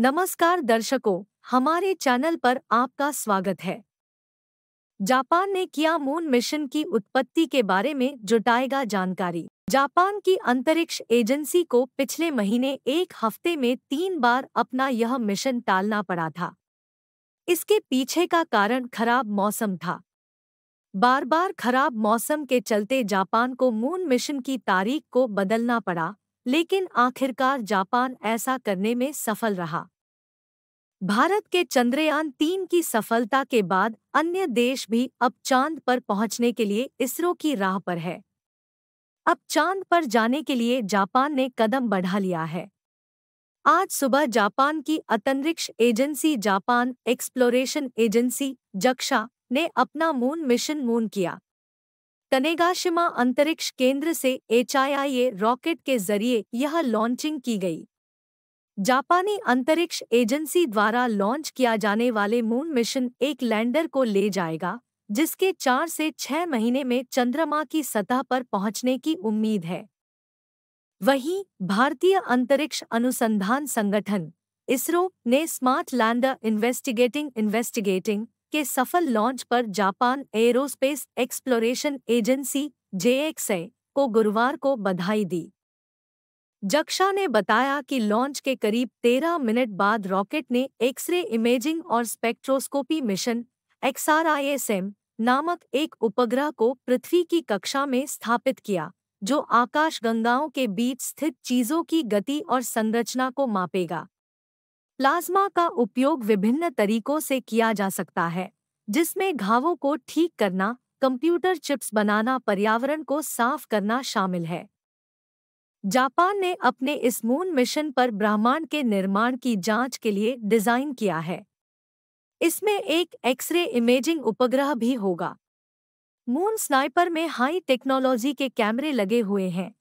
नमस्कार दर्शकों हमारे चैनल पर आपका स्वागत है जापान ने किया मून मिशन की उत्पत्ति के बारे में जुटाएगा जानकारी जापान की अंतरिक्ष एजेंसी को पिछले महीने एक हफ्ते में तीन बार अपना यह मिशन टालना पड़ा था इसके पीछे का कारण खराब मौसम था बार बार खराब मौसम के चलते जापान को मून मिशन की तारीख को बदलना पड़ा लेकिन आखिरकार जापान ऐसा करने में सफल रहा भारत के चंद्रयान तीन की सफलता के बाद अन्य देश भी अब चांद पर पहुंचने के लिए इसरो की राह पर है अब चांद पर जाने के लिए जापान ने कदम बढ़ा लिया है आज सुबह जापान की अंतरिक्ष agency Japan exploration agency JAXA ने अपना मून मिशन मून किया कनेगाशिमा अंतरिक्ष केंद्र से एचआईआईए रॉकेट के जरिए यह लॉन्चिंग की गई जापानी अंतरिक्ष एजेंसी द्वारा लॉन्च किया जाने वाले मून मिशन एक लैंडर को ले जाएगा जिसके चार से छह महीने में चंद्रमा की सतह पर पहुंचने की उम्मीद है वहीं भारतीय अंतरिक्ष अनुसंधान संगठन इसरो ने स्मार्ट लैंडर इन्वेस्टिगेटिंग इन्वेस्टिगेटिंग के सफल लॉन्च पर Japan aerospace exploration agency JXA को गुरुवार को बधाई दी जक्षा ने बताया कि लॉन्च के करीब 13 मिनट बाद रॉकेट ने एक्सरे इमेजिंग और स्पेक्ट्रोस्कोपी मिशन एक्सआरआईएसएम नामक एक उपग्रह को पृथ्वी की कक्षा में स्थापित किया जो आकाशगंगाओं के बीच स्थित चीजों की गति और संरचना को मापेगा प्लाज्मा का उपयोग विभिन्न तरीकों से किया जा सकता है जिसमें घावों को ठीक करना कंप्यूटर चिप्स बनाना पर्यावरण को साफ करना शामिल है जापान ने अपने इस मून मिशन पर ब्रह्मांड के निर्माण की जांच के लिए डिजाइन किया है इसमें एक एक्सरे इमेजिंग उपग्रह भी होगा मून स्नाइपर में हाई टेक्नोलॉजी के कैमरे लगे हुए हैं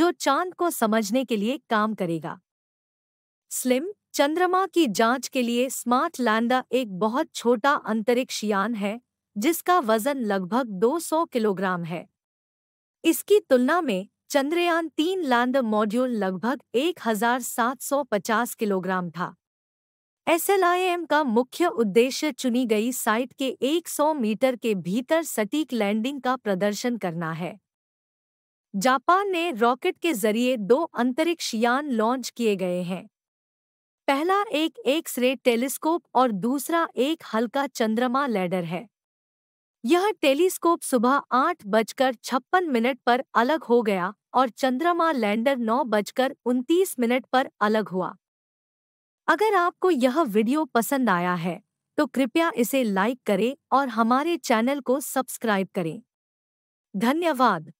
जो चांद को समझने के लिए काम करेगा स्लिम चंद्रमा की जांच के लिए स्मार्ट लैंडा एक बहुत छोटा अंतरिक्ष यान है जिसका वजन लगभग 200 किलोग्राम है इसकी तुलना में चंद्रयान तीन लैंडर मॉड्यूल लगभग 1750 किलोग्राम था एसएलआईएम का मुख्य उद्देश्य चुनी गई साइट के 100 मीटर के भीतर सटीक लैंडिंग का प्रदर्शन करना है जापान ने रॉकेट के जरिए दो अंतरिक्ष यान लॉन्च किए गए हैं पहला एक एक्स रे टेलीस्कोप और दूसरा एक हल्का चंद्रमा लैडर है यह टेलीस्कोप सुबह आठ बजकर छप्पन मिनट पर अलग हो गया और चंद्रमा लैंडर नौ बजकर उनतीस मिनट पर अलग हुआ अगर आपको यह वीडियो पसंद आया है तो कृपया इसे लाइक करें और हमारे चैनल को सब्सक्राइब करें धन्यवाद